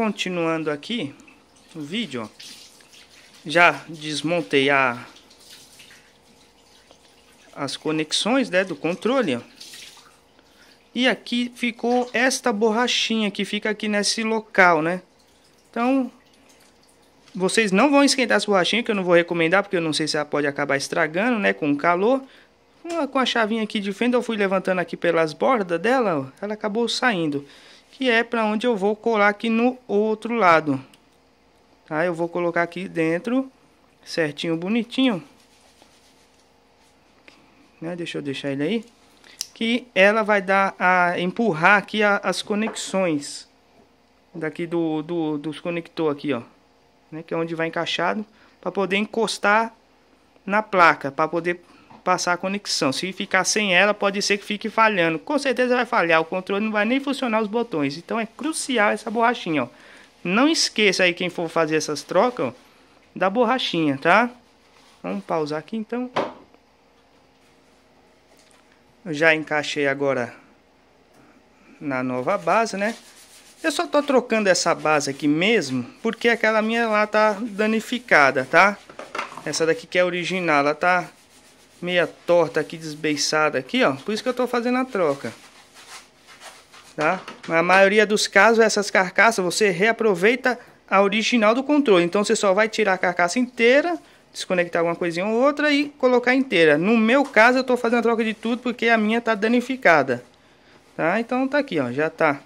continuando aqui o vídeo, já desmontei a, as conexões né, do controle. Ó. E aqui ficou esta borrachinha que fica aqui nesse local, né? Então, vocês não vão esquentar essa borrachinha, que eu não vou recomendar, porque eu não sei se ela pode acabar estragando, né? Com o calor. Com a chavinha aqui de fenda, eu fui levantando aqui pelas bordas dela, ó, ela acabou saindo que é para onde eu vou colar aqui no outro lado. Tá? Eu vou colocar aqui dentro, certinho, bonitinho. Né? Deixa eu deixar ele aí. Que ela vai dar a empurrar aqui a, as conexões daqui do, do dos conector aqui, ó, né? Que é onde vai encaixado para poder encostar na placa, para poder passar a conexão. Se ficar sem ela, pode ser que fique falhando. Com certeza vai falhar, o controle não vai nem funcionar os botões. Então é crucial essa borrachinha, ó. Não esqueça aí quem for fazer essas trocas, ó, da borrachinha, tá? Vamos pausar aqui então. Eu já encaixei agora na nova base, né? Eu só tô trocando essa base aqui mesmo, porque aquela minha lá tá danificada, tá? Essa daqui que é original, ela tá meia torta aqui, desbeiçada aqui, ó. Por isso que eu tô fazendo a troca. Tá? Na maioria dos casos, é essas carcaças, você reaproveita a original do controle. Então, você só vai tirar a carcaça inteira, desconectar alguma coisinha ou outra e colocar inteira. No meu caso, eu tô fazendo a troca de tudo porque a minha tá danificada. Tá? Então, tá aqui, ó. Já tá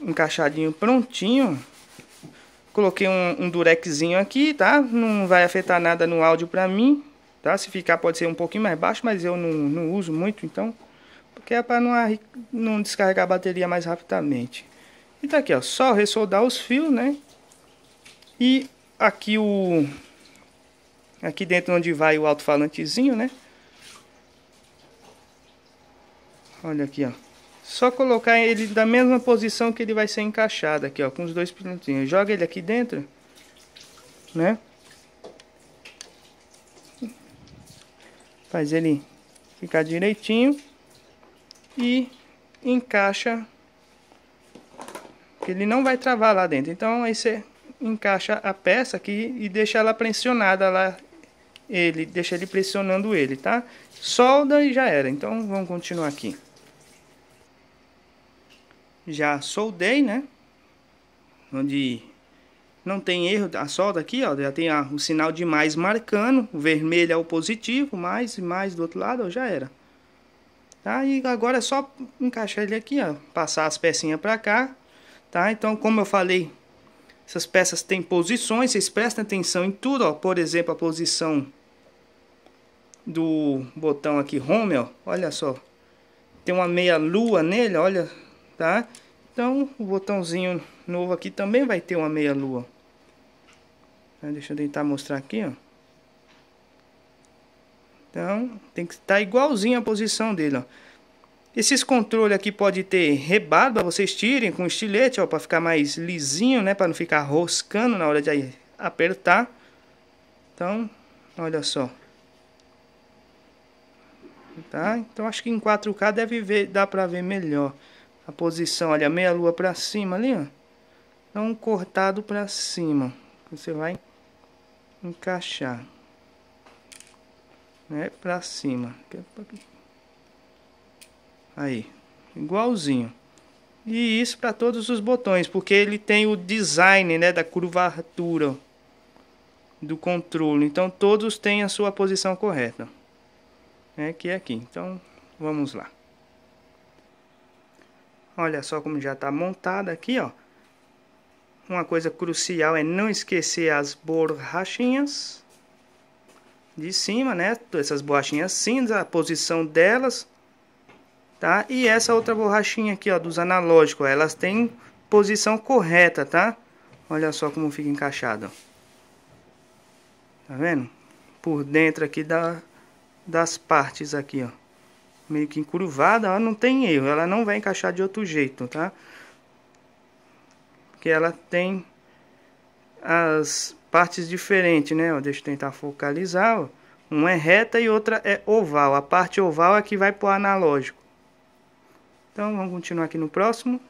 encaixadinho prontinho. Coloquei um, um durexinho aqui, tá? Não vai afetar nada no áudio pra mim. Tá? Se ficar pode ser um pouquinho mais baixo, mas eu não, não uso muito, então... Porque é para não, não descarregar a bateria mais rapidamente. E tá aqui, ó, só ressoldar os fios, né? E aqui o... Aqui dentro onde vai o alto-falantezinho, né? Olha aqui, ó. Só colocar ele da mesma posição que ele vai ser encaixado aqui, ó. Com os dois pilotinhos. Joga ele aqui dentro, né? Faz ele ficar direitinho. E encaixa. Ele não vai travar lá dentro. Então aí você encaixa a peça aqui e deixa ela pressionada lá. Ele, deixa ele pressionando ele, tá? Solda e já era. Então vamos continuar aqui. Já soldei, né? Onde não tem erro, a solda aqui, ó, já tem a, o sinal de mais marcando, o vermelho é o positivo, mais e mais do outro lado, ó, já era. Tá? E agora é só encaixar ele aqui, ó, passar as pecinhas para cá, tá? Então, como eu falei, essas peças têm posições, vocês prestem atenção em tudo, ó, por exemplo, a posição do botão aqui home, ó, olha só, tem uma meia lua nele, olha, tá? Então, o botãozinho novo aqui também vai ter uma meia lua. Tá, deixa eu tentar mostrar aqui, ó. Então, tem que estar tá igualzinho a posição dele, ó. Esses controles aqui pode ter rebarba, vocês tirem com estilete, ó, para ficar mais lisinho, né, para não ficar roscando na hora de apertar. Então, olha só. Tá? Então acho que em 4K deve ver, dá para ver melhor a posição, olha, meia lua para cima ali, ó. Dá um cortado para cima. Você vai encaixar. Né, para cima. Aí, igualzinho. E isso para todos os botões, porque ele tem o design, né, da curvatura do controle. Então todos têm a sua posição correta. Né, que é aqui. Então, vamos lá. Olha só como já está montada aqui, ó. Uma coisa crucial é não esquecer as borrachinhas de cima, né? Essas borrachinhas cinza, a posição delas, tá? E essa outra borrachinha aqui, ó, dos analógicos, elas têm posição correta, tá? Olha só como fica encaixado, Tá vendo? Por dentro aqui da, das partes aqui, ó meio que encurvada, ela não tem erro, ela não vai encaixar de outro jeito, tá? Porque ela tem as partes diferentes, né? deixa eu tentar focalizar, ó. Uma é reta e outra é oval. A parte oval é que vai para o analógico. Então, vamos continuar aqui no próximo.